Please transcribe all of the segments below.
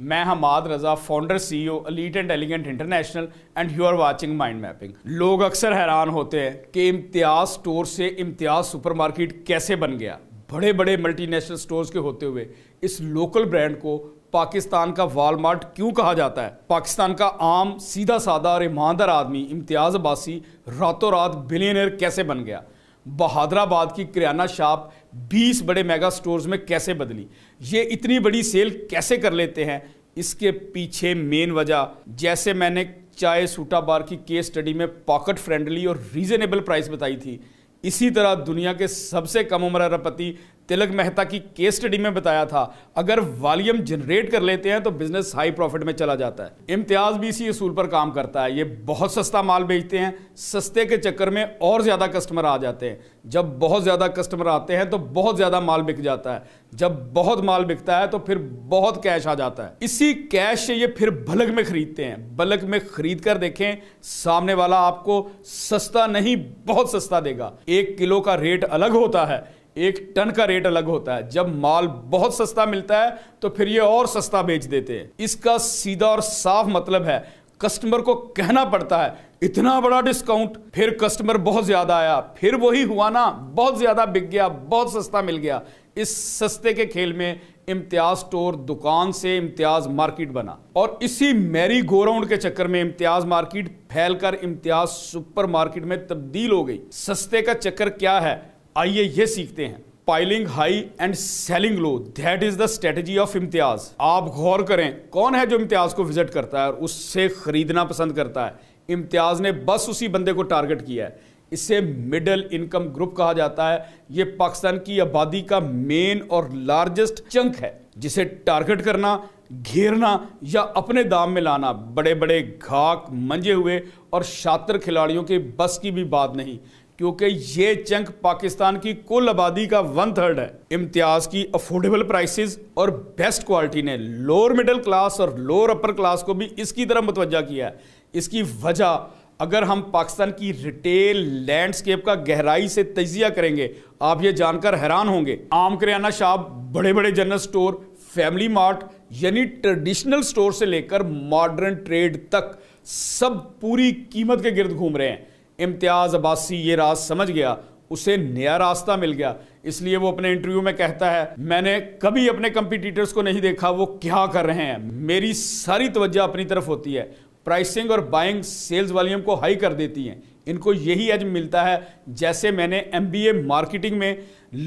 मैं Hamad Raza founder CEO elite and elegant international and you are watching mind mapping लोग अक्सर हैरान होते हैं कि इम्तियाज़ स्टोर से इम्तियाज़ सुपरमार्केट कैसे बन गया बड़े बड़े मल्टीनेशनल स्टोर्स के होते हुए इस लोकल ब्रांड को पाकिस्तान का वालमार्ट क्यों कहा जाता है पाकिस्तान का आम सीधा साधा और ईमानदार आदमी इम्तियाज़ अब्बासी रातों रात बिलियनर कैसे बन गया बहादराबाद की किराना शॉप 20 बड़े मेगा स्टोर्स में कैसे बदली ये इतनी बड़ी सेल कैसे कर लेते हैं इसके पीछे मेन वजह जैसे मैंने चाय सूटा बार की केस स्टडी में पॉकेट फ्रेंडली और रीजनेबल प्राइस बताई थी इसी तरह दुनिया के सबसे कम उम्र पति तिलक मेहता की केस स्टडी में बताया था अगर वॉल्यूम जनरेट कर लेते हैं तो बिजनेस हाई प्रॉफिट में चला जाता है इम्तियाज भी इसी असूल पर काम करता है ये बहुत सस्ता माल बेचते हैं सस्ते के चक्कर में और ज़्यादा कस्टमर आ जाते हैं जब बहुत ज़्यादा कस्टमर आते हैं तो बहुत ज़्यादा माल बिक जाता है जब बहुत माल बिकता है तो फिर बहुत कैश आ जाता है इसी कैश से ये फिर बल्क में खरीदते हैं बल्क में खरीद कर देखें सामने वाला आपको सस्ता नहीं बहुत सस्ता देगा एक किलो का रेट अलग होता है एक टन का रेट अलग होता है जब माल बहुत सस्ता मिलता है तो फिर ये और सस्ता बेच देते हैं इसका सीधा और साफ मतलब है कस्टमर को कहना पड़ता है इतना बड़ा डिस्काउंट फिर कस्टमर बहुत ज्यादा आया फिर वही हुआ ना बहुत ज्यादा बिक गया बहुत सस्ता मिल गया इस सस्ते के खेल में इम्तियाज स्टोर दुकान से इम्तियाज मार्केट बना और इसी मैरी गोराउंड के चक्कर में इम्तियाज मार्केट फैलकर इम्तियाज सुपर मार्केट में तब्दील हो गई सस्ते का चक्कर क्या है आइए ये सीखते हैं piling high and selling low that is the strategy of Imtiaz आप गौर करें कौन है जो इम्तियाज को विजिट करता है और उससे खरीदना पसंद करता है इम्तियाज ने बस उसी बंदे को टारगेट किया है इसे मिडिल इनकम ग्रुप कहा जाता है ये पाकिस्तान की आबादी का मेन और लार्जेस्ट चंक है जिसे टारगेट करना घेरना या अपने दाम में लाना बड़े बड़े घाक मंजे हुए और शातर खिलाड़ियों के बस की भी बात नहीं क्योंकि ये चंक पाकिस्तान की कुल आबादी का वन थर्ड है इम्तियाज की अफोर्डेबल प्राइसेस और बेस्ट क्वालिटी ने लोअर मिडिल क्लास और लोअर अपर क्लास को भी इसकी तरह मुतवजा किया है इसकी वजह अगर हम पाकिस्तान की रिटेल लैंडस्केप का गहराई से तजिया करेंगे आप ये जानकर हैरान होंगे आम करियाना शॉप बड़े बड़े जनरल स्टोर फैमिली मार्ट यानी ट्रेडिशनल स्टोर से लेकर मॉडर्न ट्रेड तक सब पूरी कीमत के गिर्द घूम रहे हैं इम्तियाज़ अब्बासी ये राज समझ गया उसे नया रास्ता मिल गया इसलिए वो अपने इंटरव्यू में कहता है मैंने कभी अपने कंपिटिटर्स को नहीं देखा वो क्या कर रहे हैं मेरी सारी तवज्जो अपनी तरफ होती है प्राइसिंग और बाइंग सेल्स वॉल्यूम को हाई कर देती हैं इनको यही एज मिलता है जैसे मैंने एमबीए मार्केटिंग में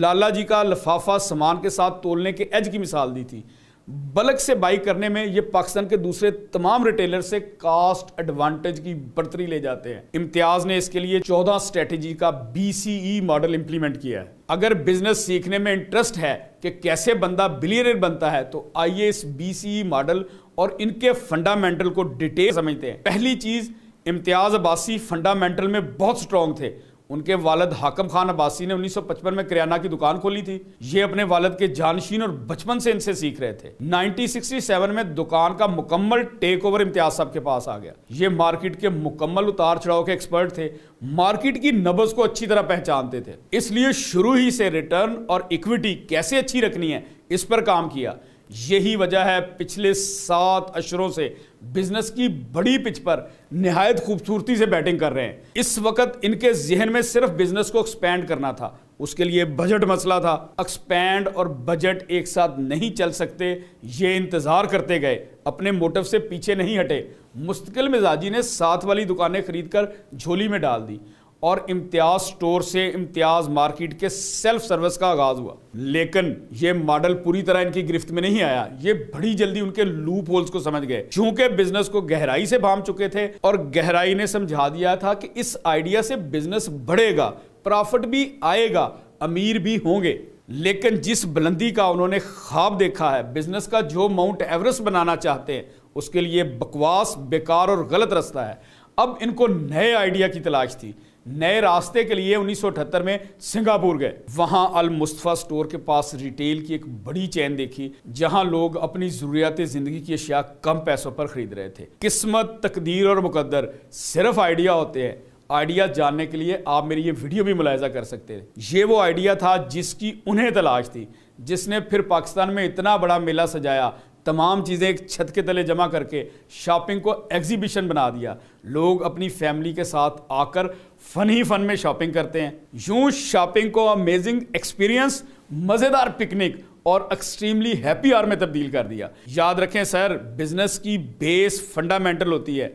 लाला जी का लफाफा सामान के साथ तोलने के एज की मिसाल दी थी बल्क से बाई करने में ये पाकिस्तान के दूसरे तमाम रिटेलर से कास्ट एडवांटेज की बढ़तरी ले जाते हैं इम्तियाज ने इसके लिए 14 स्ट्रेटेजी का बीसीई मॉडल इंप्लीमेंट किया है अगर बिजनेस सीखने में इंटरेस्ट है कि कैसे बंदा बिलियनर बनता है तो आइए इस बीसीई मॉडल e और इनके फंडामेंटल को डिटेल समझते हैं पहली चीज इम्तियाज अब्बासी फंडामेंटल में बहुत स्ट्रांग थे उनके वालद हाकम खान अब्बासी ने 1955 में किराना की दुकान खोली थी ये अपने वालद के जानशीन और बचपन से इनसे सीख रहे थे 1967 में दुकान का मुकम्मल टेक ओवर इम्तियाज साहब के पास आ गया ये मार्केट के मुकम्मल उतार चढ़ाव के एक्सपर्ट थे मार्केट की नब्ज को अच्छी तरह पहचानते थे इसलिए शुरू ही से रिटर्न और इक्विटी कैसे अच्छी रखनी है इस पर काम किया यही वजह है पिछले सात अशरों से बिजनेस की बड़ी पिच पर नहायत खूबसूरती से बैटिंग कर रहे हैं इस वक्त इनके जहन में सिर्फ बिजनेस को एक्सपैंड करना था उसके लिए बजट मसला था एक्सपैंड और बजट एक साथ नहीं चल सकते ये इंतज़ार करते गए अपने मोटिव से पीछे नहीं हटे मुस्तकिल मिजाजी ने साथ वाली दुकानें खरीदकर झोली में डाल दी और इम्तियाज स्टोर से इम्तियाज मार्केट के सेल्फ सर्विस का आगाज हुआ लेकिन ये मॉडल पूरी तरह इनकी गिरफ्त में नहीं आया ये बड़ी जल्दी उनके लूप होल्स को समझ गए क्योंकि बिजनेस को गहराई से भाम चुके थे और गहराई ने समझा दिया था कि इस आइडिया से बिजनेस बढ़ेगा प्रॉफिट भी आएगा अमीर भी होंगे लेकिन जिस बुलंदी का उन्होंने ख्वाब देखा है बिजनेस का जो माउंट एवरेस्ट बनाना चाहते हैं उसके लिए बकवास बेकार और गलत रास्ता है अब इनको नए आइडिया की तलाश थी नए रास्ते के लिए 1978 में सिंगापुर गए वहां अल मुस्तफ़ा स्टोर के पास रिटेल की एक बड़ी चैन देखी जहां लोग अपनी ज़रूरियात ज़िंदगी की अशिया कम पैसों पर ख़रीद रहे थे किस्मत तकदीर और मुकद्दर सिर्फ आइडिया होते हैं आइडिया जानने के लिए आप मेरी ये वीडियो भी मुलायजा कर सकते हैं ये वो आइडिया था जिसकी उन्हें तलाश थी जिसने फिर पाकिस्तान में इतना बड़ा मेला सजाया तमाम चीज़ें एक छत के तले जमा करके शॉपिंग को एग्जीबिशन बना दिया लोग अपनी फैमिली के साथ आकर फ़न ही फन में शॉपिंग करते हैं यूँ शॉपिंग को अमेजिंग एक्सपीरियंस मज़ेदार पिकनिक और एक्सट्रीमली हैप्पी आर में तब्दील कर दिया याद रखें सर बिज़नेस की बेस फंडामेंटल होती है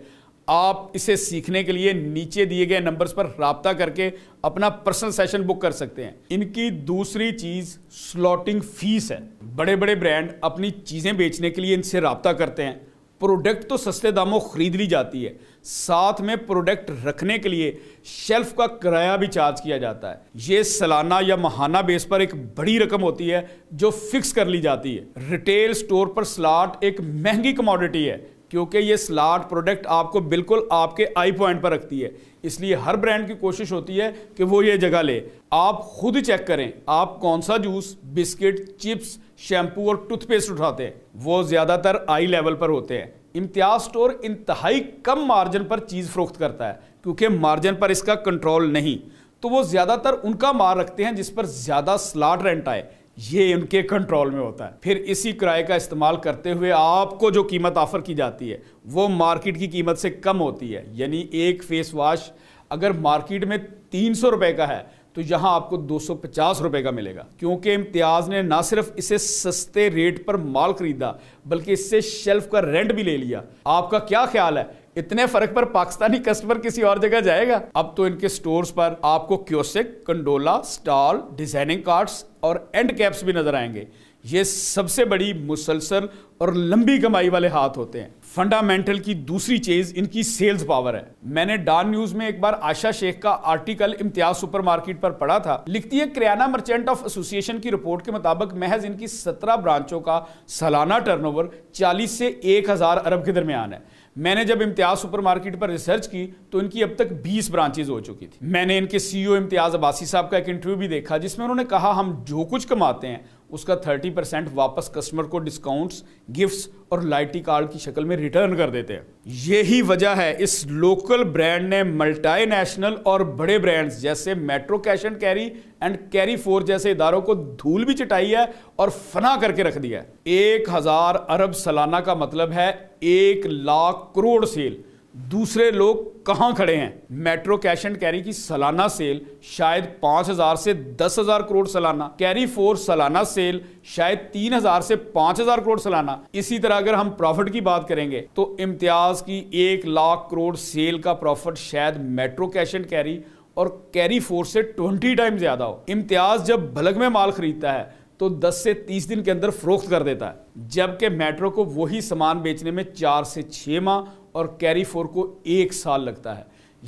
आप इसे सीखने के लिए नीचे दिए गए नंबर्स पर रबता करके अपना पर्सनल सेशन बुक कर सकते हैं इनकी दूसरी चीज़ स्लॉटिंग फीस है बड़े बड़े ब्रांड अपनी चीज़ें बेचने के लिए इनसे रबता करते हैं प्रोडक्ट तो सस्ते दामों खरीद ली जाती है साथ में प्रोडक्ट रखने के लिए शेल्फ का किराया भी चार्ज किया जाता है ये सालाना या महाना बेस पर एक बड़ी रकम होती है जो फिक्स कर ली जाती है रिटेल स्टोर पर स्लॉट एक महंगी कमोडिटी है क्योंकि ये स्लाट प्रोडक्ट आपको बिल्कुल आपके आई पॉइंट पर रखती है इसलिए हर ब्रांड की कोशिश होती है कि वो ये जगह ले आप खुद चेक करें आप कौन सा जूस बिस्किट चिप्स शैम्पू और टूथपेस्ट उठाते हैं वो ज़्यादातर आई लेवल पर होते हैं इम्तियाज स्टोर इंतहाई कम मार्जिन पर चीज़ फरोख्त करता है क्योंकि मार्जिन पर इसका कंट्रोल नहीं तो वो ज़्यादातर उनका मार रखते हैं जिस पर ज़्यादा स्लाट रेंट आए ये इनके कंट्रोल में होता है फिर इसी किराए का इस्तेमाल करते हुए आपको जो कीमत ऑफ़र की जाती है वो मार्केट की कीमत से कम होती है यानी एक फेस वॉश अगर मार्केट में तीन सौ रुपये का है तो यहाँ आपको दो सौ पचास रुपये का मिलेगा क्योंकि इम्तियाज़ ने ना सिर्फ इसे सस्ते रेट पर माल खरीदा बल्कि इससे शेल्फ का रेंट भी ले लिया आपका क्या ख्याल है इतने फर्क पर पाकिस्तानी कस्टमर किसी और जगह जाएगा अब तो इनके स्टोर्स पर आपको kiosk gondola stall designing cards और एंड कैप्स भी नजर आएंगे ये सबसे बड़ी मुसलसल और लंबी कमाई वाले हाथ होते हैं फंडामेंटल की दूसरी चीज इनकी सेल्स पावर है मैंने डॉन न्यूज में एक बार आशा शेख का आर्टिकल इम्तियाज सुपरमार्केट पर पढ़ा था लिखती है क्रियाना मर्चेंट ऑफ एसोसिएशन की रिपोर्ट के मुताबिक महज इनकी 17 ब्रांचों का सालाना टर्नओवर 40 से 1000 अरब के दरमियान है मैंने जब इम्तियाज सुपरमार्केट पर रिसर्च की तो इनकी अब तक 20 ब्रांचेज हो चुकी थी मैंने इनके सीईओ e इम्तियाज अबासी साहब का एक इंटरव्यू भी देखा जिसमें उन्होंने कहा हम जो कुछ कमाते हैं उसका 30 परसेंट वापस कस्टमर को डिस्काउंट्स गिफ्ट्स और लाइटी कार्ड की शक्ल में रिटर्न कर देते हैं यही वजह है इस लोकल ब्रांड ने मल्टीनेशनल और बड़े ब्रांड्स जैसे Metro cash and carry and Carrefour जैसे इदारों को धूल भी चटाई है और फना करके रख दिया है एक हजार अरब सालाना का मतलब है एक लाख करोड़ सेल दूसरे लोग कहाँ खड़े हैं मेट्रो कैश एंड कैरी की सालाना सेल शायद पाँच हज़ार से दस हज़ार करोड़ सालाना कैरी फोर सालाना सेल शायद तीन हज़ार से पाँच हज़ार करोड़ सालाना इसी तरह अगर हम प्रॉफिट की बात करेंगे तो इम्तियाज़ की एक लाख करोड़ सेल का प्रॉफिट शायद मेट्रो कैश एंड कैरी और कैरी फोर से ट्वेंटी टाइम ज़्यादा हो इम्तियाज़ जब भलग में माल खरीदता है तो 10 से 30 दिन के अंदर फरोख्त कर देता है जबकि मेट्रो को वही सामान बेचने में चार से छः माह और कैरी फोर को एक साल लगता है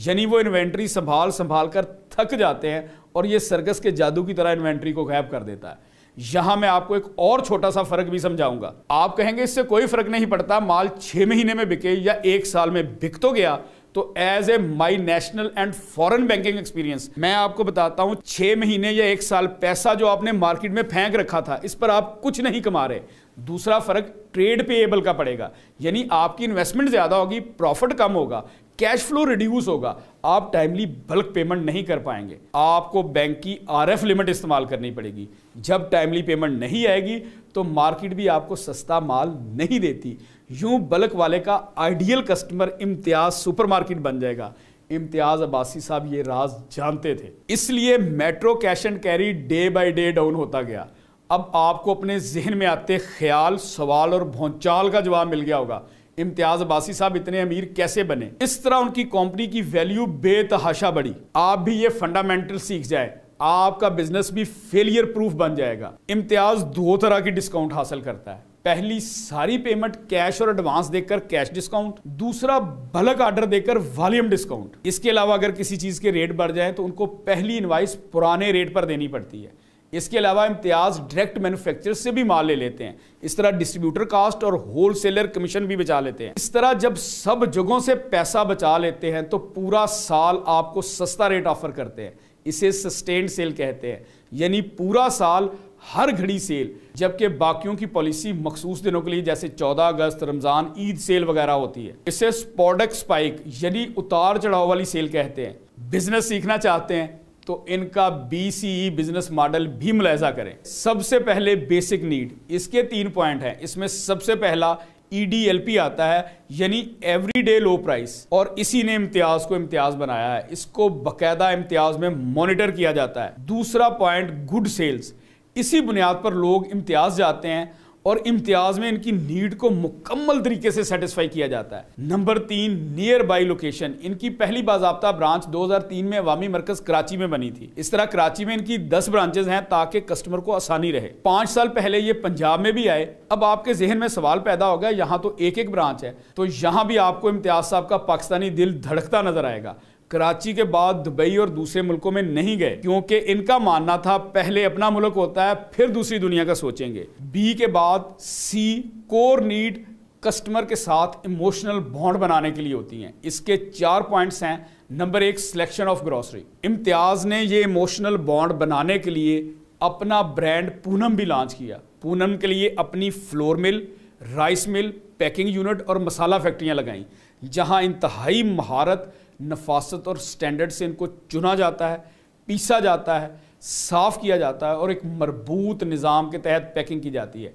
यानी वो इन्वेंट्री संभाल संभाल कर थक जाते हैं और ये सर्कस के जादू की तरह इन्वेंट्री को गायब कर देता है यहां मैं आपको एक और छोटा सा फर्क भी समझाऊंगा आप कहेंगे इससे कोई फर्क नहीं पड़ता माल छह महीने में बिके या एक साल में बिक तो गया तो as a my national and foreign banking experience मैं आपको बताता हूं छह महीने या एक साल पैसा जो आपने मार्केट में फेंक रखा था इस पर आप कुछ नहीं कमा रहे दूसरा फर्क ट्रेड पेएबल का पड़ेगा यानी आपकी इन्वेस्टमेंट ज़्यादा होगी प्रॉफिट कम होगा कैश फ्लो रिड्यूस होगा आप टाइमली बल्क पेमेंट नहीं कर पाएंगे आपको बैंक की आरएफ लिमिट इस्तेमाल करनी पड़ेगी जब टाइमली पेमेंट नहीं आएगी तो मार्केट भी आपको सस्ता माल नहीं देती यूं बल्क वाले का आइडियल कस्टमर इम्तियाज सुपरमार्केट बन जाएगा इम्तियाज अब्बासी साहब ये राज जानते थे इसलिए Metro cash and carry day by day down होता गया अब आपको अपने जहन में आते ख्याल सवाल और भौचाल का जवाब मिल गया होगा इम्तियाज अबासी साहब इतने अमीर कैसे बने इस तरह उनकी कंपनी की वैल्यू बेतहाशा बढ़ी आप भी ये फंडामेंटल सीख जाए आपका बिजनेस भी फेलियर प्रूफ बन जाएगा इम्तियाज दो तरह की डिस्काउंट हासिल करता है पहली सारी पेमेंट कैश और एडवांस देकर कैश डिस्काउंट दूसरा बल्क ऑर्डर देकर वॉल्यूम डिस्काउंट इसके अलावा अगर किसी चीज के रेट बढ़ जाए तो उनको पहली इन्वाइस पुराने रेट पर देनी पड़ती है इसके अलावा इम्तियाज़ डायरेक्ट मैन्युफैक्चर से भी माल ले लेते हैं इस तरह डिस्ट्रीब्यूटर कास्ट और होलसेलर कमीशन भी बचा लेते हैं इस तरह जब सब जगहों से पैसा बचा लेते हैं तो पूरा साल आपको सस्ता रेट ऑफर करते हैं इसे सस्टेन सेल कहते हैं यानी पूरा साल हर घड़ी सेल जबकि बाकियों की पॉलिसी मखसूस दिनों के लिए जैसे 14 अगस्त रमज़ान ईद सेल वगैरह होती है इसे स्पॉडक स्पाइक यानी उतार चढ़ाव वाली सेल कहते हैं बिजनेस सीखना चाहते हैं तो इनका बीसीई बिजनेस मॉडल भी मुलायजा करें सबसे पहले बेसिक नीड इसके तीन पॉइंट हैं इसमें सबसे पहला ई e आता है यानी एवरी डे लो प्राइस और इसी ने इम्तियाज को इम्तियाज बनाया है इसको बकायदा इम्तियाज में मॉनिटर किया जाता है दूसरा पॉइंट गुड सेल्स इसी बुनियाद पर लोग इम्तियाज जाते हैं और इम्तियाज में इनकी नीड को मुकम्मल तरीके से सेटिस्फाई किया जाता है नंबर तीन नियर बाई लोकेशन इनकी पहली बाजाबता ब्रांच 2003 में अवामी मरकज कराची में बनी थी इस तरह कराची में इनकी 10 ब्रांचेज हैं ताकि कस्टमर को आसानी रहे पांच साल पहले ये पंजाब में भी आए अब आपके जहन में सवाल पैदा होगा यहाँ तो एक एक ब्रांच है तो यहाँ भी आपको इम्तियाज साहब का पाकिस्तानी दिल धड़कता नजर आएगा कराची के बाद दुबई और दूसरे मुल्कों में नहीं गए क्योंकि इनका मानना था पहले अपना मुल्क होता है फिर दूसरी दुनिया का सोचेंगे बी के बाद सी कोर नीड कस्टमर के साथ इमोशनल बॉन्ड बनाने के लिए होती हैं इसके चार पॉइंट्स हैं नंबर एक सिलेक्शन ऑफ ग्रॉसरी इम्तियाज़ ने ये इमोशनल बॉन्ड बनाने के लिए अपना ब्रांड पूनम भी लॉन्च किया पूनम के लिए अपनी flour mill rice mill packing unit और मसाला फैक्ट्रियाँ लगाई जहाँ इंतहाई महारत नफासत और स्टैंडर्ड से इनको चुना जाता है पीसा जाता है साफ़ किया जाता है और एक मरबूत निज़ाम के तहत पैकिंग की जाती है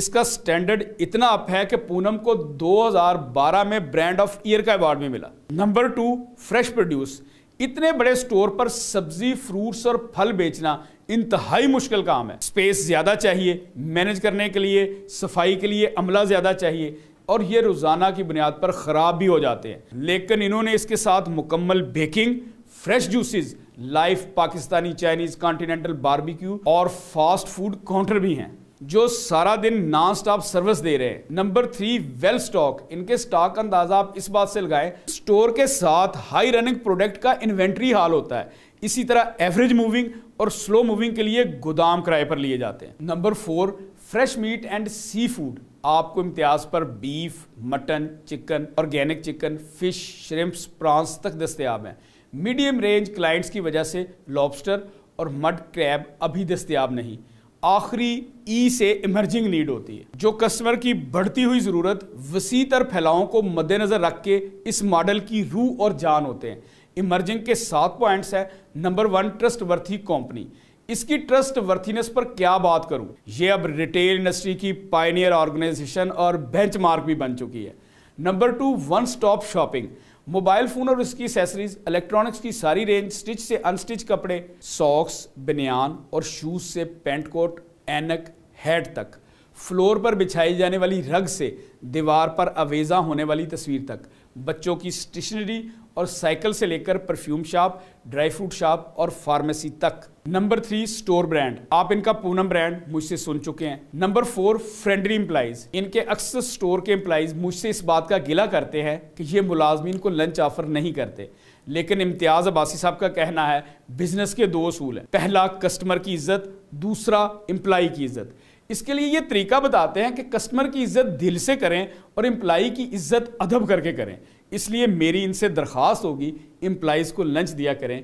इसका स्टैंडर्ड इतना अप है कि पूनम को 2012 में ब्रांड ऑफ ईयर का अवार्ड भी मिला नंबर टू फ्रेश प्रोड्यूस इतने बड़े स्टोर पर सब्जी फ्रूट्स और फल बेचना इंतहाई मुश्किल काम है स्पेस ज़्यादा चाहिए मैनेज करने के लिए सफाई के लिए अमला ज़्यादा चाहिए और ये रोज़ाना की बुनियाद पर ख़राब भी हो जाते हैं लेकिन इन्होंने इसके साथ मुकम्मल baking fresh juices life Pakistani Chinese continental barbecue और फास्ट फूड काउंटर भी हैं जो सारा दिन नॉन स्टॉप सर्विस दे रहे हैं नंबर थ्री वेल स्टॉक इनके स्टॉक अंदाज़ा आप इस बात से लगाएं स्टोर के साथ हाई रनिंग प्रोडक्ट का इन्वेंट्री हाल होता है इसी तरह एवरेज मूविंग और स्लो मूविंग के लिए गोदाम किराए पर लिए जाते हैं number four fresh meat and sea food आपको इम्तियाज़ पर beef mutton chicken organic chicken fish shrimps prawns तक दस्तियाब हैं मीडियम रेंज क्लाइंट्स की वजह से लॉबस्टर और मड क्रैब अभी दस्तियाब नहीं आखिरी ई से इमर्जिंग नीड होती है जो कस्टमर की बढ़ती हुई ज़रूरत वसी तर फैलाओं को मद्देनज़र रख के इस मॉडल की रूह और जान होते हैं इमर्जिंग के सात पॉइंट्स हैं number one trustworthy company इसकी ट्रस्ट वर्थीनेस पर क्या बात करूं ये अब रिटेल इंडस्ट्री की पायनियर ऑर्गेनाइजेशन और बेंचमार्क भी बन चुकी है number two one stop shopping mobile phone और उसकी एसेसरीज इलेक्ट्रॉनिक्स की सारी रेंज स्टिच से अनस्टिच कपड़े सॉक्स बनियान और शूज़ से पेंट कोट एनक हेड तक फ्लोर पर बिछाई जाने वाली रग से दीवार पर अवेजा होने वाली तस्वीर तक बच्चों की स्टेशनरी और साइकिल से लेकर perfume shop dry fruit shop और फार्मेसी तक नंबर थ्री स्टोर ब्रांड आप इनका पूनम ब्रांड मुझसे सुन चुके हैं नंबर फोर फ्रेंडली एम्प्लाइज इनके अक्सर स्टोर के एम्प्लाइज मुझसे इस बात का गिला करते हैं कि ये मुलाजमीन को लंच ऑफर नहीं करते लेकिन इम्तियाज़ अबासी साहब का कहना है बिजनेस के दो असूल हैं पहला कस्टमर की इज्जत दूसरा एम्प्लाई की इज्जत इसके लिए ये तरीका बताते हैं कि कस्टमर की इज्जत दिल से करें और एम्प्लाई की इज्जत अदब करके करें इसलिए मेरी इनसे दरख्वास्त होगी इम्प्लाइज को लंच दिया करें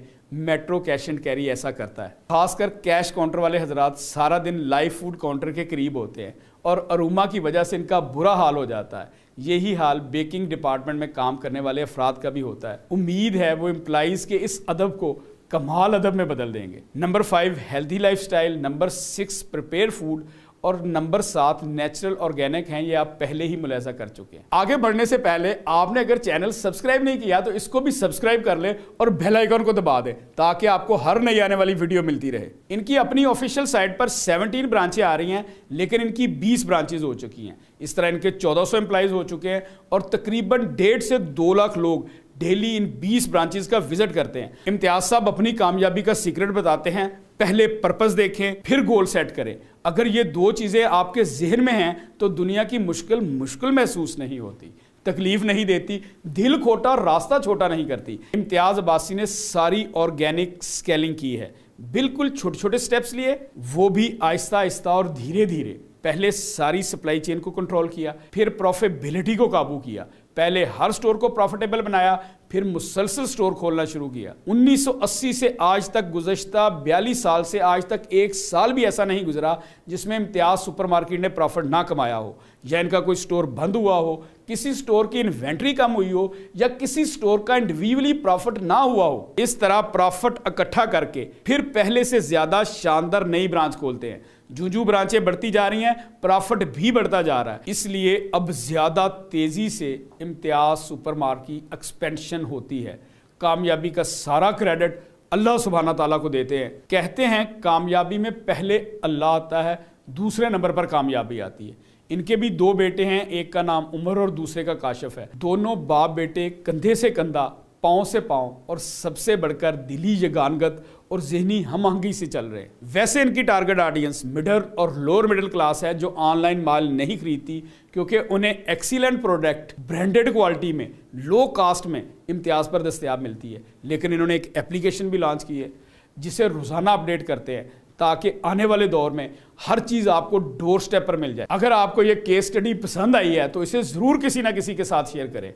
मेट्रो कैश एंड कैरी ऐसा करता है खासकर कैश काउंटर वाले हजरात सारा दिन लाइव फूड काउंटर के करीब होते हैं और अरुमा की वजह से इनका बुरा हाल हो जाता है यही हाल बेकिंग डिपार्टमेंट में काम करने वाले अफराद का भी होता है उम्मीद है वो इम्प्लाइज के इस अदब को कमाल अदब में बदल देंगे number five healthy lifestyle number six prepare food और नंबर सात नेचुरल ऑर्गेनिक हैं ये आप पहले ही मुलायजा कर चुके हैं आगे बढ़ने से पहले आपने अगर चैनल सब्सक्राइब नहीं किया तो इसको भी सब्सक्राइब कर लें और बेल आइकन को दबा दें ताकि आपको हर नई आने वाली वीडियो मिलती रहे इनकी अपनी ऑफिशियल साइट पर 17 ब्रांचें आ रही हैं लेकिन इनकी 20 ब्रांचेज हो चुकी हैं इस तरह इनके चौदह सौ हो चुके हैं और तकरीबन डेढ़ से दो लाख लोग डेली इन बीस ब्रांचेज का विजिट करते हैं इम्तियाज साहब अपनी कामयाबी का सीक्रेट बताते हैं पहले पर्पज़ देखें फिर गोल सेट करें अगर ये दो चीज़ें आपके जहन में हैं तो दुनिया की मुश्किल मुश्किल महसूस नहीं होती तकलीफ नहीं देती दिल खोटा रास्ता छोटा नहीं करती इम्तियाज़ अब्बासी ने सारी ऑर्गेनिक स्केलिंग की है बिल्कुल छोटे छोटे स्टेप्स लिए वो भी आहिस्ता आहिस्ता और धीरे धीरे पहले सारी सप्लाई चेन को कंट्रोल किया फिर प्रॉफिटेबिलिटी को काबू किया पहले हर स्टोर को प्रॉफिटेबल बनाया फिर मुसलसल स्टोर खोलना शुरू किया 1980 से आज तक गुजशत 42 साल से आज तक एक साल भी ऐसा नहीं गुजरा जिसमें इम्तियाज़ सुपरमार्केट ने प्रॉफिट ना कमाया हो या इनका कोई स्टोर बंद हुआ हो किसी स्टोर की इन्वेंट्री कम हुई हो या किसी स्टोर का इंडिविजुअली प्रॉफिट ना हुआ हो इस तरह प्रॉफिट इकट्ठा करके फिर पहले से ज़्यादा शानदार नई ब्रांच खोलते हैं जो जू ब्रांचें बढ़ती जा रही हैं प्रॉफिट भी बढ़ता जा रहा है इसलिए अब ज़्यादा तेज़ी से इम्तियाज़ सुपर की एक्सपेंशन होती है कामयाबी का सारा क्रेडिट अल्लाह सुबहाना तला को देते हैं कहते हैं कामयाबी में पहले अल्लाह आता है दूसरे नंबर पर कामयाबी आती है इनके भी दो बेटे हैं एक का नाम उमर और दूसरे का काशिफ है दोनों बाप बेटे कंधे से कंधा पाँव से पाँव और सबसे बढ़कर दिली यगानगत और जहनी हम आहंगी से चल रहे हैं वैसे इनकी टारगेट ऑडियंस मिडल और लोअर मिडिल क्लास है जो ऑनलाइन माल नहीं खरीदती क्योंकि उन्हें एक्सीलेंट प्रोडक्ट ब्रांडेड क्वालिटी में लो कास्ट में इम्तियाज़ पर दस्तियाब मिलती है लेकिन इन्होंने एक एप्लीकेशन भी लॉन्च की है जिसे रोज़ाना अपडेट करते हैं ताकि आने वाले दौर में हर चीज़ आपको डोर स्टेप पर मिल जाए अगर आपको ये केस स्टडी पसंद आई है तो इसे ज़रूर किसी ना किसी के साथ शेयर करें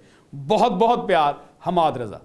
बहुत बहुत प्यार हमाद रज़ा